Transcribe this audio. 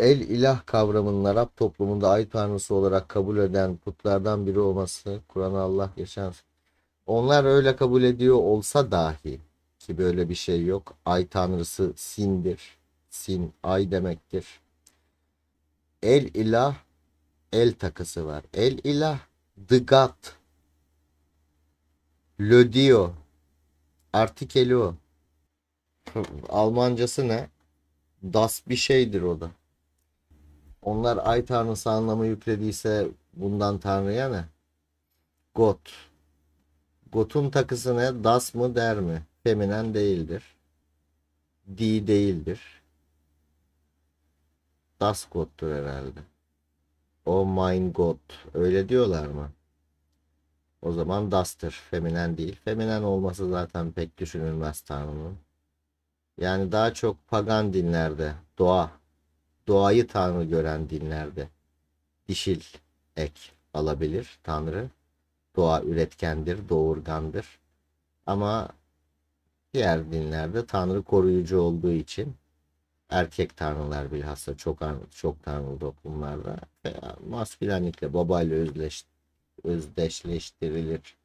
el ilah kavramının Arap toplumunda ay tanrısı olarak kabul eden putlardan biri olması Kur'an'ı Allah yaşar. Onlar öyle kabul ediyor olsa dahi ki böyle bir şey yok. Ay tanrısı Sin'dir. Sin ay demektir. El ilah el takısı var. El ilah dıgat lödio artikeli o. Almancası ne? Das bir şeydir o da. Onlar ay tanrısı anlamı yüklediyse bundan tanrıya ne? Got. Got'un takısı ne? Das mı der mi? Feminen değildir. Di değildir. Das Got'tur herhalde. Oh mein Gott. Öyle diyorlar mı? O zaman Das'tır. Feminen değil. Feminen olması zaten pek düşünülmez Tanrı'nın. Yani daha çok pagan dinlerde doğa doğayı tanrı gören dinlerde dişil ek alabilir tanrı. Doğa üretkendir, doğurgandır. Ama diğer dinlerde tanrı koruyucu olduğu için erkek tanrılar bilhassa çok çok tanrılı toplumlarda veya maskülenlikle babayla özdeş, özdeşleştirilir